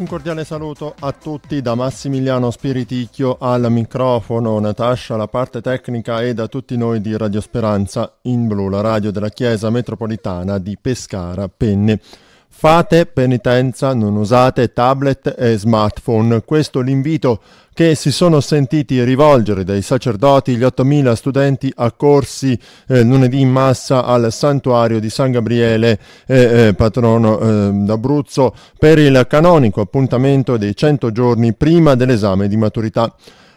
Un cordiale saluto a tutti da Massimiliano Spiriticchio al microfono, Natascia alla parte tecnica e da tutti noi di Radio Speranza in Blu, la radio della Chiesa Metropolitana di Pescara Penne. Fate penitenza, non usate tablet e smartphone. Questo l'invito che si sono sentiti rivolgere dai sacerdoti gli 8.000 studenti accorsi eh, lunedì in massa al santuario di San Gabriele, eh, eh, patrono ehm, d'Abruzzo, per il canonico appuntamento dei 100 giorni prima dell'esame di maturità.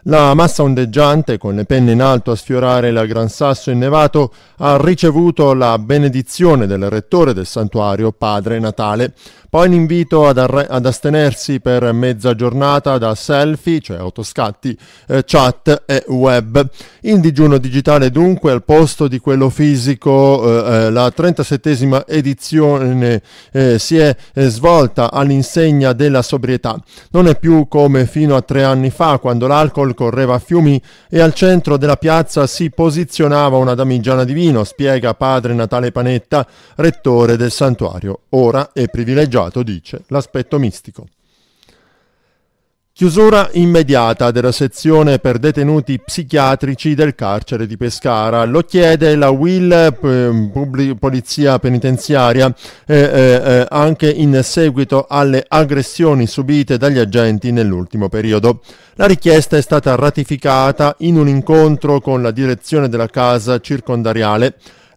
La massa ondeggiante, con le penne in alto a sfiorare il Gran Sasso innevato, ha ricevuto la benedizione del rettore del santuario, padre Natale. Poi l'invito ad, arre- ad astenersi per mezza giornata da selfie, cioè autoscatti, eh, chat e web. Il digiuno digitale dunque al posto di quello fisico, eh, eh la 37esima edizione eh, si è eh, svolta all'insegna della sobrietà. Non è più come fino a tre anni fa quando l'alcol correva a fiumi e al centro della piazza si posizionava una damigiana di vino, spiega padre Natale Panetta, rettore del santuario, ora è privilegiato evocato, dice, l'aspetto mistico. Chiusura immediata della sezione per detenuti psichiatrici del carcere di Pescara. Lo chiede la WIL, eh, Polizia Penitenziaria eh, eh, eh, anche in seguito alle aggressioni subite dagli agenti nell'ultimo periodo. La richiesta è stata ratificata in un incontro con la direzione della casa circondariale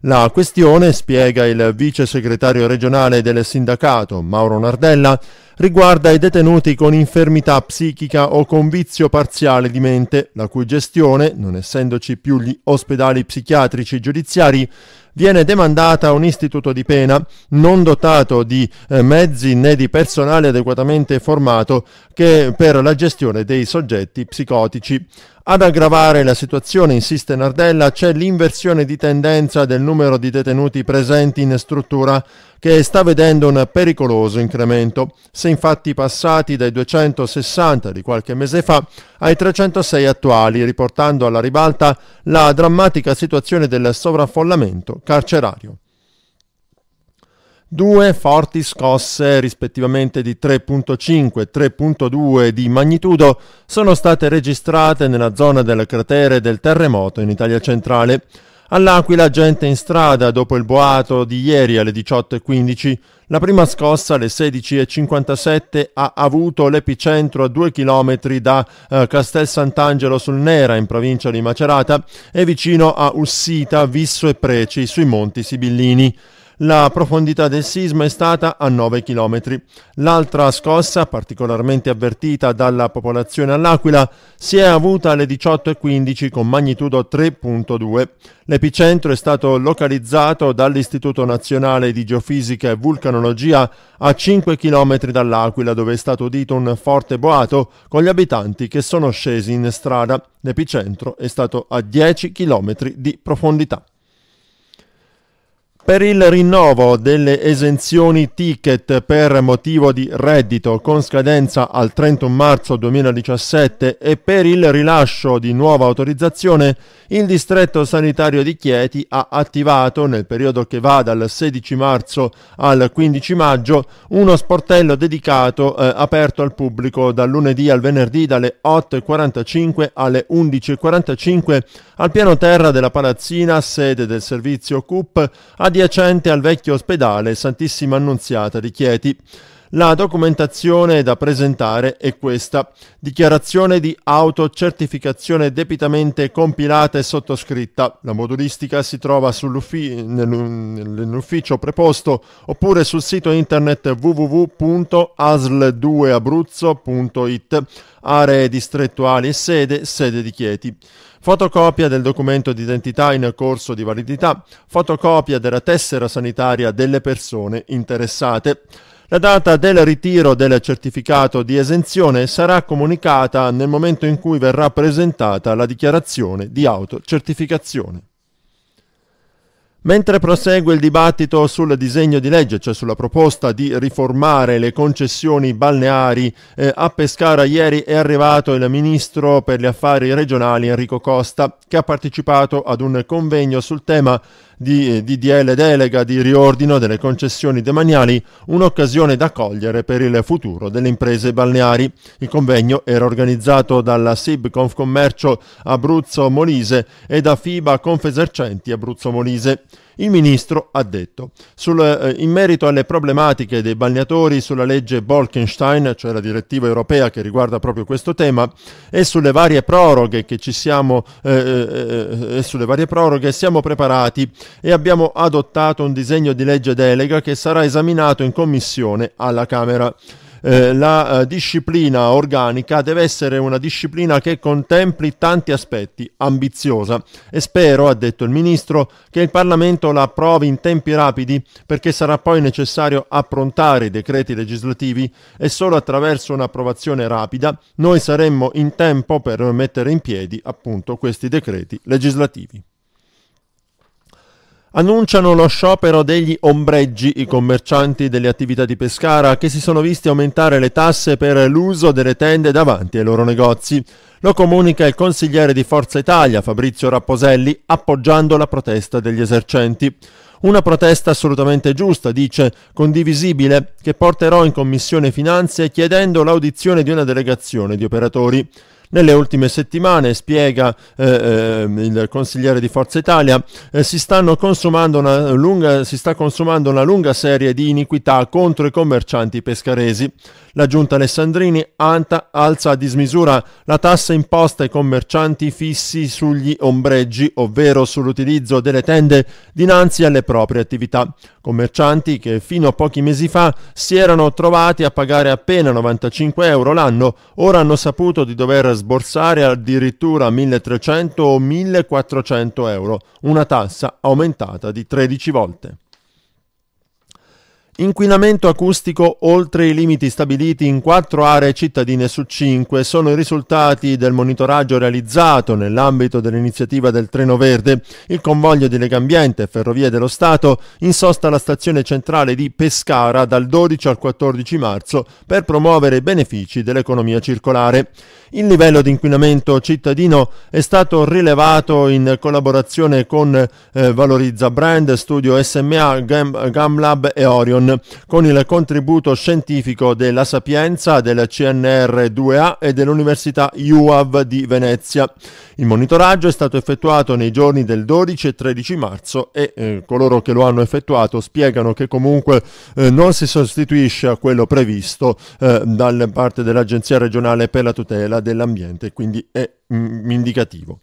la questione, spiega il vice segretario regionale del sindacato Mauro Nardella, riguarda i detenuti con infermità psichica o con vizio parziale di mente, la cui gestione, non essendoci più gli ospedali psichiatrici giudiziari, viene demandata a un istituto di pena non dotato di eh, mezzi né di personale adeguatamente formato che per la gestione dei soggetti psicotici. Ad aggravare la situazione, insiste Nardella, c'è l'inversione di tendenza del numero di detenuti presenti in struttura che sta vedendo un pericoloso incremento. Se infatti passati dai 260 di qualche mese fa ai 306 attuali, riportando alla ribalta la drammatica situazione del sovraffollamento carcerario due forti scosse rispettivamente di 3.5 e 3.2 di magnitudo sono state registrate nella zona del cratere del terremoto in Italia centrale. All'Aquila gente in strada dopo il boato di ieri alle 18.15. La prima scossa alle 16.57 ha avuto l'epicentro a 2 km da eh, Castel Sant'Angelo sul Nera in provincia di Macerata e vicino a Ussita, Visso e Preci sui monti Sibillini. La profondità del sisma è stata a 9 km. L'altra scossa, particolarmente avvertita dalla popolazione all'Aquila, si è avuta alle 18.15 con magnitudo 3.2. L'epicentro è stato localizzato dall'Istituto Nazionale di Geofisica e Vulcanologia a 5 km dall'Aquila, dove è stato udito un forte boato con gli abitanti che sono scesi in strada. L'epicentro è stato a 10 km di profondità per il rinnovo delle esenzioni ticket per motivo di reddito con scadenza al 31 marzo 2017 e per il rilascio di nuova autorizzazione, il distretto sanitario di Chieti ha attivato nel periodo che va dal 16 marzo al 15 maggio uno sportello dedicato eh, aperto al pubblico dal lunedì al venerdì dalle 8.45 alle 11.45 al piano terra della palazzina, sede del servizio CUP, ad adiacente al vecchio ospedale Santissima Annunziata di Chieti. La documentazione da presentare è questa. Dichiarazione di autocertificazione debitamente compilata e sottoscritta. La modulistica si trova nell'ufficio preposto oppure sul sito internet www.asl2abruzzo.it. Aree distrettuali e sede, sede di Chieti fotocopia del documento d'identità in corso di validità, fotocopia della tessera sanitaria delle persone interessate. La data del ritiro del certificato di esenzione sarà comunicata nel momento in cui verrà presentata la dichiarazione di autocertificazione. Mentre prosegue il dibattito sul disegno di legge, cioè sulla proposta di riformare le concessioni balneari, eh, a Pescara ieri è arrivato il ministro per gli affari regionali Enrico Costa, che ha partecipato ad un convegno sul tema di eh, DDL delega di riordino delle concessioni demaniali un'occasione da cogliere per il futuro delle imprese balneari. Il convegno era organizzato dalla SIB Confcommercio Abruzzo Molise e da FIBA Confesercenti Abruzzo Molise. Il ministro ha detto sul, eh, in merito alle problematiche dei balneatori sulla legge Bolkenstein, cioè la direttiva europea che riguarda proprio questo tema, e sulle varie proroghe che ci siamo, eh, eh, eh, eh varie proroghe siamo preparati e abbiamo adottato un disegno di legge delega che sarà esaminato in commissione alla Camera. Eh, la eh, disciplina organica deve essere una disciplina che contempli tanti aspetti, ambiziosa e spero, ha detto il Ministro, che il Parlamento la approvi in tempi rapidi perché sarà poi necessario approntare i decreti legislativi e solo attraverso un'approvazione rapida noi saremmo in tempo per mettere in piedi appunto questi decreti legislativi. Annunciano lo sciopero degli ombreggi, i commercianti delle attività di Pescara, che si sono visti aumentare le tasse per l'uso delle tende davanti ai loro negozi. Lo comunica il consigliere di Forza Italia, Fabrizio Rapposelli, appoggiando la protesta degli esercenti. Una protesta assolutamente giusta, dice, condivisibile, che porterò in Commissione Finanze chiedendo l'audizione di una delegazione di operatori. Nelle ultime settimane, spiega eh, eh, il consigliere di Forza Italia, eh, si, lunga, si sta consumando una lunga serie di iniquità contro i commercianti pescaresi. La giunta Alessandrini anta, alza a dismisura la tassa imposta ai commercianti fissi sugli ombreggi, ovvero sull'utilizzo delle tende dinanzi alle proprie attività. Commercianti che fino a pochi mesi fa si erano trovati a pagare appena 95 euro l'anno, ora hanno saputo di dover sborsare addirittura 1300 o 1400 euro, una tassa aumentata di 13 volte. Inquinamento acustico oltre i limiti stabiliti in quattro aree cittadine su cinque sono i risultati del monitoraggio realizzato nell'ambito dell'iniziativa del Treno Verde. Il convoglio di Legambiente e Ferrovie dello Stato in sosta alla stazione centrale di Pescara dal 12 al 14 marzo per promuovere i benefici dell'economia circolare. Il livello di inquinamento cittadino è stato rilevato in collaborazione con eh, Valorizza Brand, Studio SMA, Gam, Gamlab e Orion con il contributo scientifico della Sapienza, del CNR2A e dell'Università UAV di Venezia. Il monitoraggio è stato effettuato nei giorni del 12 e 13 marzo e eh, coloro che lo hanno effettuato spiegano che comunque eh, non si sostituisce a quello previsto eh, da parte dell'Agenzia regionale per la tutela dell'ambiente, quindi è mh, mm, indicativo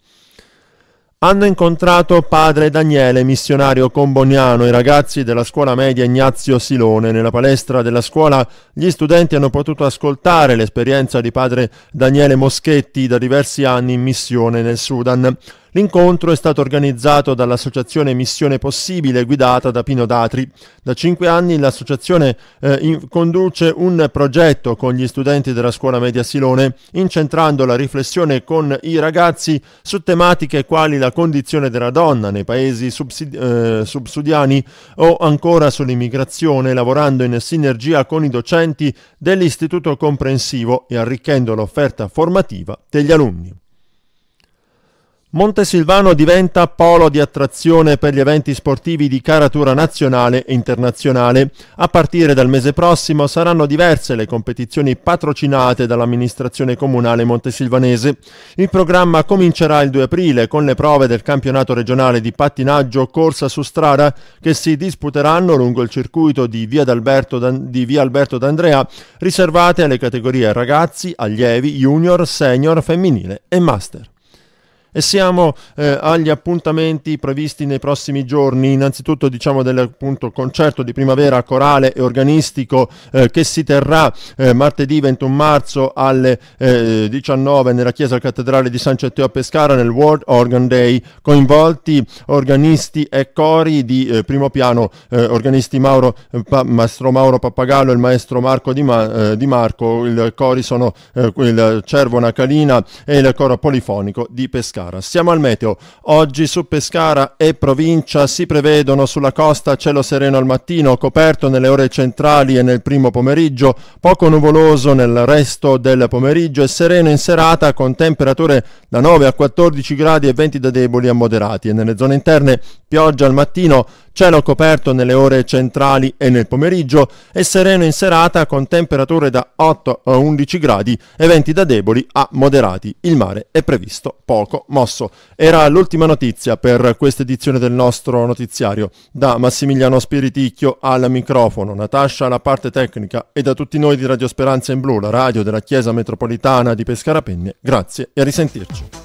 hanno incontrato padre Daniele, missionario comboniano, i ragazzi della scuola media Ignazio Silone. Nella palestra della scuola gli studenti hanno potuto ascoltare l'esperienza di padre Daniele Moschetti da diversi anni in missione nel Sudan. L'incontro è stato organizzato dall'associazione Missione Possibile guidata da Pino Datri. Da cinque anni l'associazione eh, in, conduce un progetto con gli studenti della scuola media Silone, incentrando la riflessione con i ragazzi su tematiche quali la condizione della donna nei paesi subsidi- eh, subsudiani o ancora sull'immigrazione, lavorando in sinergia con i docenti dell'Istituto Comprensivo e arricchendo l'offerta formativa degli alunni. Montesilvano diventa polo di attrazione per gli eventi sportivi di caratura nazionale e internazionale. A partire dal mese prossimo saranno diverse le competizioni patrocinate dall'amministrazione comunale montesilvanese. Il programma comincerà il 2 aprile con le prove del campionato regionale di pattinaggio corsa su strada che si disputeranno lungo il circuito di Via, di Via Alberto D'Andrea riservate alle categorie ragazzi, allievi, junior, senior, femminile e master e siamo eh, agli appuntamenti previsti nei prossimi giorni, innanzitutto diciamo del concerto di primavera corale e organistico eh, che si terrà eh, martedì 21 marzo alle 19 eh, nella chiesa cattedrale di San Cetteo a Pescara nel World Organ Day, coinvolti organisti e cori di eh, primo piano, eh, organisti Mauro, pa- maestro Mauro Pappagallo e il maestro Marco Di, Ma- di Marco, i cori sono il Cervo Nacalina e il coro polifonico di Pescara. Pescara. Siamo al meteo. Oggi su Pescara e provincia si prevedono sulla costa cielo sereno al mattino, coperto nelle ore centrali e nel primo pomeriggio, poco nuvoloso nel resto del pomeriggio e sereno in serata con temperature da 9 a 14 gradi e venti da deboli a moderati e nelle zone interne pioggia al mattino Cielo coperto nelle ore centrali e nel pomeriggio e sereno in serata con temperature da 8 a 11 gradi e venti da deboli a moderati. Il mare è previsto poco mosso. Era l'ultima notizia per questa edizione del nostro notiziario. Da Massimiliano Spiriticchio al microfono, Natascia alla parte tecnica e da tutti noi di Radio Speranza in Blu, la radio della Chiesa Metropolitana di Pescarapenne, grazie e a risentirci.